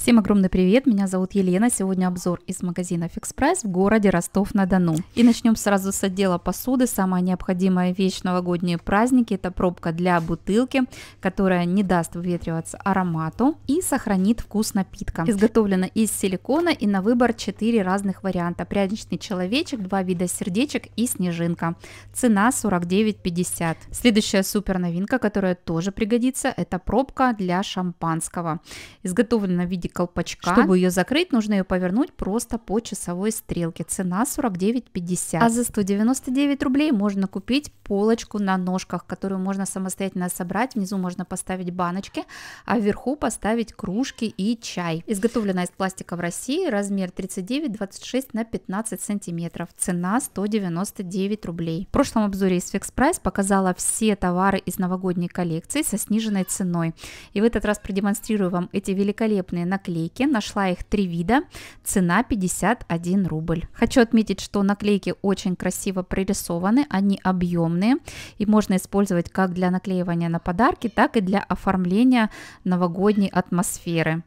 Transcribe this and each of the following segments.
Всем огромный привет, меня зовут Елена, сегодня обзор из магазина Fix Price в городе Ростов-на-Дону. И начнем сразу с отдела посуды, самая необходимая вещь новогодние праздники, это пробка для бутылки, которая не даст выветриваться аромату и сохранит вкус напитка. Изготовлена из силикона и на выбор 4 разных варианта, пряничный человечек, два вида сердечек и снежинка. Цена 49,50. Следующая супер новинка, которая тоже пригодится, это пробка для шампанского. Изготовлена в виде виде колпачка. Чтобы ее закрыть, нужно ее повернуть просто по часовой стрелке. Цена 49,50. А за 199 рублей можно купить полочку на ножках, которую можно самостоятельно собрать. Внизу можно поставить баночки, а вверху поставить кружки и чай. Изготовлена из пластика в России, размер 39.26 на 15 сантиметров. Цена 199 рублей. В прошлом обзоре из Fix показала все товары из новогодней коллекции со сниженной ценой. И в этот раз продемонстрирую вам эти великолепные наклейки, нашла их три вида, цена 51 рубль. Хочу отметить, что наклейки очень красиво прорисованы, они объемные и можно использовать как для наклеивания на подарки, так и для оформления новогодней атмосферы.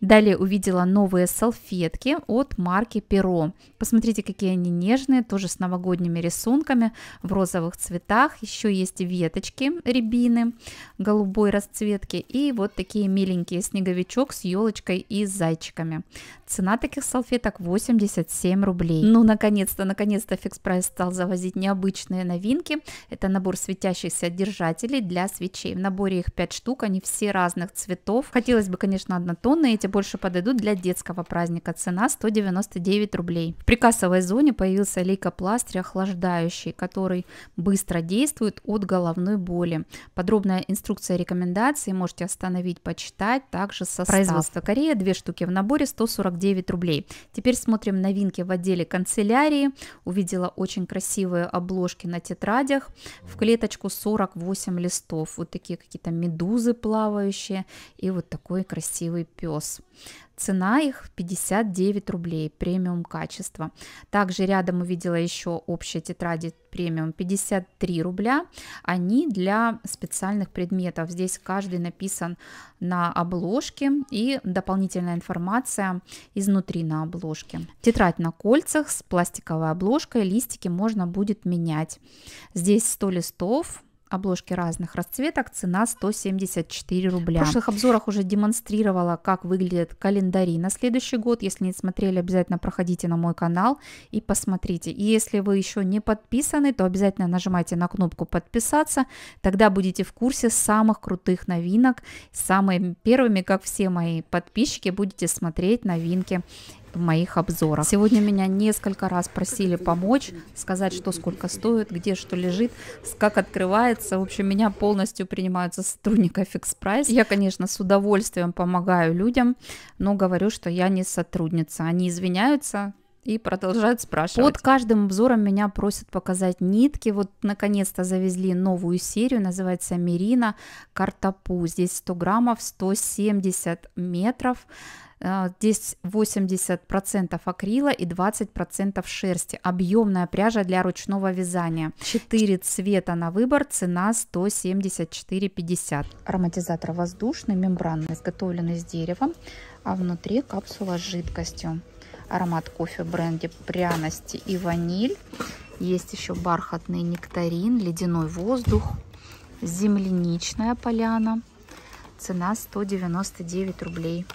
Далее увидела новые салфетки от марки Перо. Посмотрите, какие они нежные, тоже с новогодними рисунками в розовых цветах. Еще есть веточки рябины голубой расцветки и вот такие миленькие снеговичок с елочкой и зайчиками. Цена таких салфеток 87 рублей. Ну, наконец-то, наконец-то FixPrice стал завозить необычные новинки. Это набор светящихся держателей для свечей. В наборе их 5 штук, они все разных цветов. Хотелось бы, конечно, однотонные, эти больше подойдут для детского праздника. Цена 199 рублей. В прикассовой зоне появился лейкопластырь охлаждающий, который быстро действует от головной боли. Подробная инструкция рекомендаций можете остановить, почитать. Также состав. Производство Корея, 2 штуки в наборе 149 49 рублей. Теперь смотрим новинки в отделе канцелярии. Увидела очень красивые обложки на тетрадях. В клеточку 48 листов. Вот такие какие-то медузы плавающие и вот такой красивый пес. Цена их 59 рублей, премиум качество. Также рядом увидела еще общие тетради премиум 53 рубля. Они для специальных предметов. Здесь каждый написан на обложке и дополнительная информация изнутри на обложке. Тетрадь на кольцах с пластиковой обложкой, листики можно будет менять. Здесь 100 листов, обложки разных расцветок, цена 174 рубля. В прошлых обзорах уже демонстрировала, как выглядят календари на следующий год. Если не смотрели, обязательно проходите на мой канал и посмотрите. И если вы еще не подписаны, то обязательно нажимайте на кнопку подписаться, тогда будете в курсе самых крутых новинок. Самыми первыми, как все мои подписчики, будете смотреть новинки в моих обзорах. Сегодня меня несколько раз просили помочь, сказать, что сколько стоит, где что лежит, как открывается. В общем, меня полностью принимают за сотрудника Fix Я, конечно, с удовольствием помогаю людям, но говорю, что я не сотрудница. Они извиняются, и продолжают спрашивать. Под каждым обзором меня просят показать нитки. Вот наконец-то завезли новую серию, называется Мерина Картопу. Здесь 100 граммов, 170 метров. Э, здесь 80% акрила и 20% шерсти. Объемная пряжа для ручного вязания. 4 цвета на выбор, цена 174,50. Ароматизатор воздушный, мембранный, изготовлен из дерева, а внутри капсула с жидкостью аромат кофе бренде пряности и ваниль. Есть еще бархатный нектарин, ледяной воздух, земляничная поляна. Цена 199 рублей.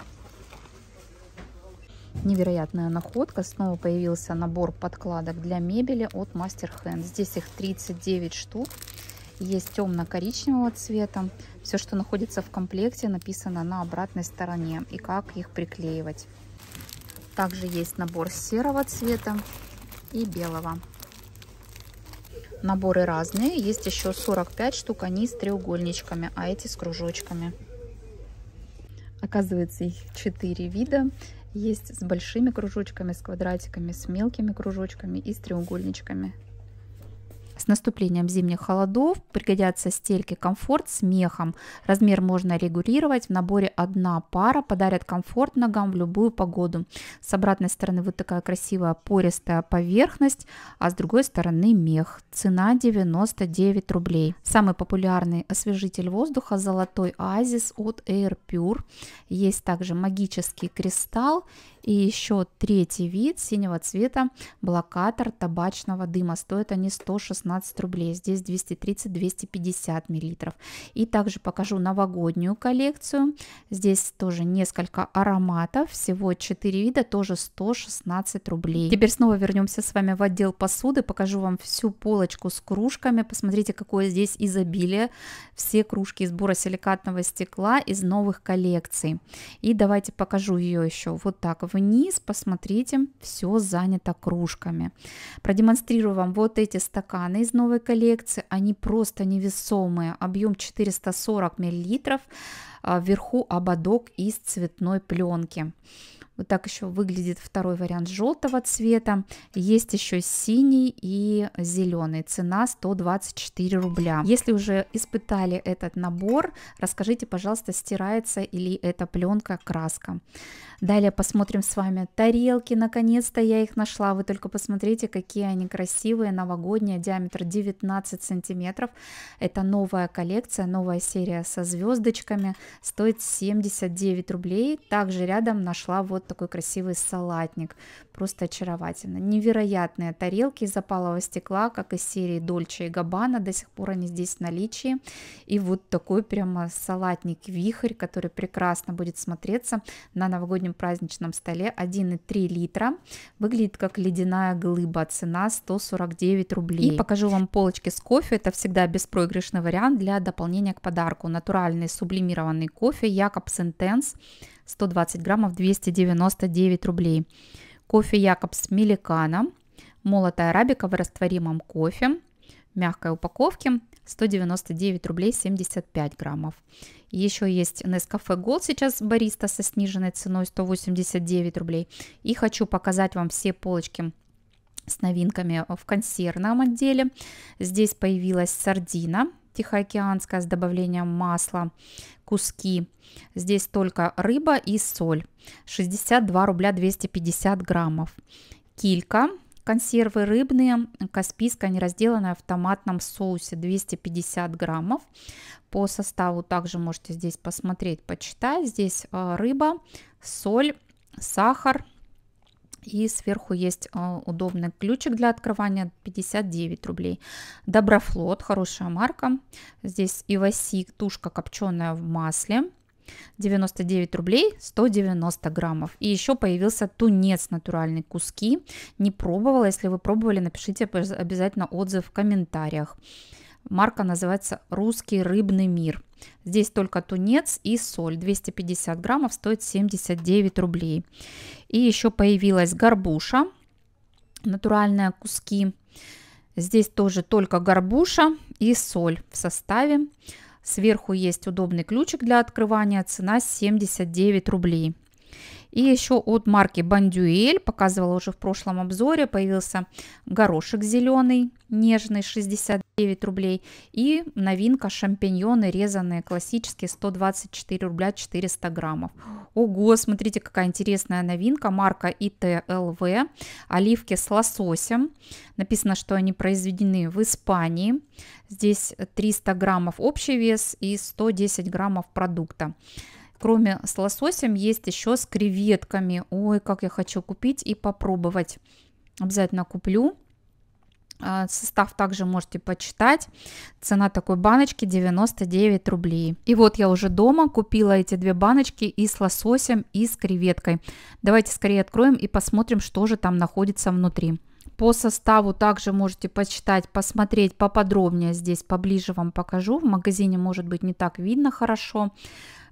Невероятная находка. Снова появился набор подкладок для мебели от Master Hand. Здесь их 39 штук. Есть темно-коричневого цвета. Все, что находится в комплекте, написано на обратной стороне и как их приклеивать. Также есть набор серого цвета и белого. Наборы разные. Есть еще 45 штук. Они с треугольничками, а эти с кружочками. Оказывается, их 4 вида. Есть с большими кружочками, с квадратиками, с мелкими кружочками и с треугольничками. С наступлением зимних холодов пригодятся стельки комфорт с мехом. Размер можно регулировать. В наборе одна пара подарят комфорт ногам в любую погоду. С обратной стороны вот такая красивая пористая поверхность, а с другой стороны мех. Цена 99 рублей. Самый популярный освежитель воздуха золотой Азис от Air Pure. Есть также магический кристалл и еще третий вид синего цвета блокатор табачного дыма. Стоят они 116 рублей. Здесь 230-250 миллилитров И также покажу новогоднюю коллекцию. Здесь тоже несколько ароматов. Всего 4 вида, тоже 116 рублей. Теперь снова вернемся с вами в отдел посуды. Покажу вам всю полочку с кружками. Посмотрите, какое здесь изобилие. Все кружки из боросиликатного стекла из новых коллекций. И давайте покажу ее еще вот так в вниз, посмотрите, все занято кружками. Продемонстрирую вам вот эти стаканы из новой коллекции, они просто невесомые, объем 440 мл, вверху ободок из цветной пленки. Вот так еще выглядит второй вариант желтого цвета. Есть еще синий и зеленый. Цена 124 рубля. Если уже испытали этот набор, расскажите, пожалуйста, стирается или эта пленка краска. Далее посмотрим с вами тарелки. Наконец-то я их нашла. Вы только посмотрите, какие они красивые. Новогодние, диаметр 19 сантиметров. Это новая коллекция, новая серия со звездочками. Стоит 79 рублей. Также рядом нашла вот такой красивый салатник. Просто очаровательно. Невероятные тарелки из опалого стекла, как и серии Дольче и Габана. До сих пор они здесь в наличии. И вот такой прямо салатник-вихрь, который прекрасно будет смотреться на новогоднем новогоднем праздничном столе 1,3 литра. Выглядит как ледяная глыба. Цена 149 рублей. И покажу вам полочки с кофе. Это всегда беспроигрышный вариант для дополнения к подарку. Натуральный сублимированный кофе Якобс Интенс 120 граммов 299 рублей. Кофе Якобс Меликана. Молотая арабика в растворимом кофе мягкой упаковке 199 рублей 75 граммов. Еще есть Nescafe Gold сейчас бариста со сниженной ценой 189 рублей. И хочу показать вам все полочки с новинками в консервном отделе. Здесь появилась сардина тихоокеанская с добавлением масла, куски. Здесь только рыба и соль. 62 рубля 250 граммов. Килька Консервы рыбные, каспийская они неразделанная в томатном соусе 250 граммов. По составу также можете здесь посмотреть, почитать. Здесь э, рыба, соль, сахар, и сверху есть э, удобный ключик для открывания 59 рублей. Доброфлот, хорошая марка. Здесь Ивасик, тушка копченая в масле. 99 рублей 190 граммов. И еще появился тунец натуральный куски. Не пробовала, если вы пробовали, напишите обязательно отзыв в комментариях. Марка называется «Русский рыбный мир». Здесь только тунец и соль. 250 граммов стоит 79 рублей. И еще появилась горбуша, натуральные куски. Здесь тоже только горбуша и соль в составе. Сверху есть удобный ключик для открывания, цена 79 рублей. И еще от марки Бандюэль, показывала уже в прошлом обзоре, появился горошек зеленый, нежный, 69 рублей. И новинка шампиньоны резанные классические, 124 рубля 400 граммов. Ого, смотрите, какая интересная новинка, марка ИТЛВ, оливки с лососем. Написано, что они произведены в Испании. Здесь 300 граммов общий вес и 110 граммов продукта. Кроме с лососем есть еще с креветками. Ой, как я хочу купить и попробовать. Обязательно куплю. А, состав также можете почитать. Цена такой баночки 99 рублей. И вот я уже дома купила эти две баночки и с лососем, и с креветкой. Давайте скорее откроем и посмотрим, что же там находится внутри. По составу также можете почитать, посмотреть поподробнее здесь, поближе вам покажу. В магазине, может быть, не так видно хорошо.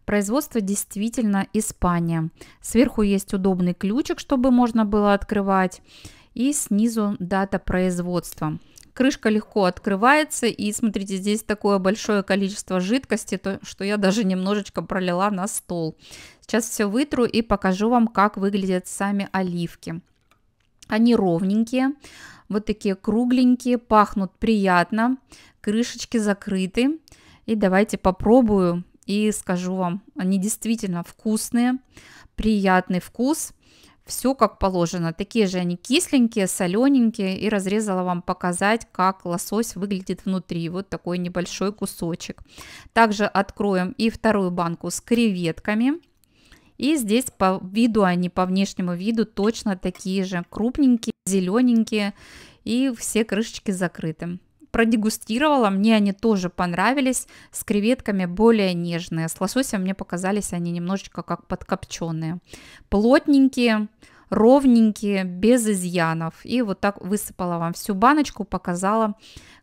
Производство действительно Испания. Сверху есть удобный ключик, чтобы можно было открывать и снизу дата производства. Крышка легко открывается и смотрите, здесь такое большое количество жидкости, то, что я даже немножечко пролила на стол. Сейчас все вытру и покажу вам, как выглядят сами оливки. Они ровненькие, вот такие кругленькие, пахнут приятно, крышечки закрыты. И давайте попробую и скажу вам, они действительно вкусные, приятный вкус все как положено. Такие же они кисленькие, солененькие. И разрезала вам показать, как лосось выглядит внутри. Вот такой небольшой кусочек. Также откроем и вторую банку с креветками. И здесь по виду они, по внешнему виду точно такие же крупненькие, зелененькие. И все крышечки закрыты продегустировала, мне они тоже понравились, с креветками более нежные, с лососем мне показались они немножечко как подкопченные, плотненькие, ровненькие, без изъянов. И вот так высыпала вам всю баночку, показала,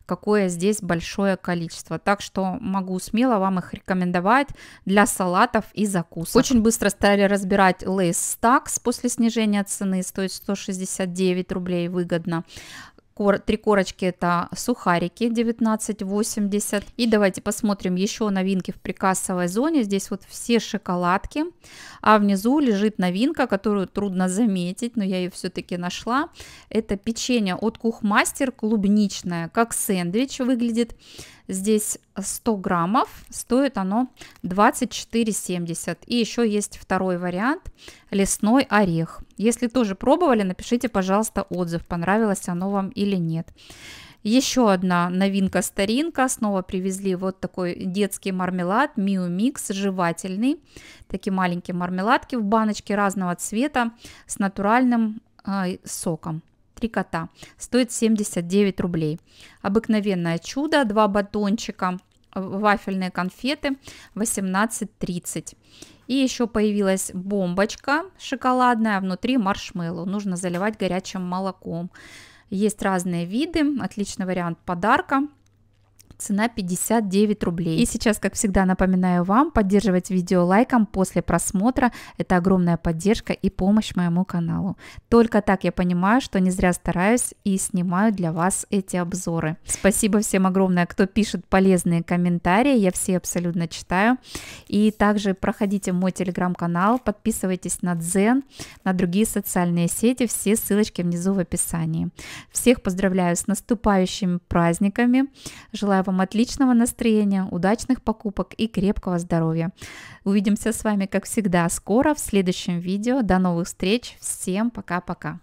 какое здесь большое количество. Так что могу смело вам их рекомендовать для салатов и закусок. Очень быстро стали разбирать Лейс Стакс после снижения цены, стоит 169 рублей выгодно кор, три корочки это сухарики 19,80. И давайте посмотрим еще новинки в прикассовой зоне. Здесь вот все шоколадки, а внизу лежит новинка, которую трудно заметить, но я ее все-таки нашла. Это печенье от Кухмастер клубничное, как сэндвич выглядит. Здесь 100 граммов, стоит оно 24,70. И еще есть второй вариант, лесной орех. Если тоже пробовали, напишите, пожалуйста, отзыв, понравилось оно вам или нет. Еще одна новинка-старинка. Снова привезли вот такой детский мармелад Миу Микс, жевательный. Такие маленькие мармеладки в баночке разного цвета с натуральным э, соком три кота. Стоит 79 рублей. Обыкновенное чудо, два батончика, вафельные конфеты 18.30. И еще появилась бомбочка шоколадная, внутри маршмеллоу. Нужно заливать горячим молоком. Есть разные виды, отличный вариант подарка цена 59 рублей. И сейчас, как всегда, напоминаю вам поддерживать видео лайком после просмотра. Это огромная поддержка и помощь моему каналу. Только так я понимаю, что не зря стараюсь и снимаю для вас эти обзоры. Спасибо всем огромное, кто пишет полезные комментарии. Я все абсолютно читаю. И также проходите мой телеграм-канал, подписывайтесь на Дзен, на другие социальные сети. Все ссылочки внизу в описании. Всех поздравляю с наступающими праздниками. Желаю вам вам отличного настроения, удачных покупок и крепкого здоровья. Увидимся с вами, как всегда, скоро в следующем видео. До новых встреч. Всем пока-пока.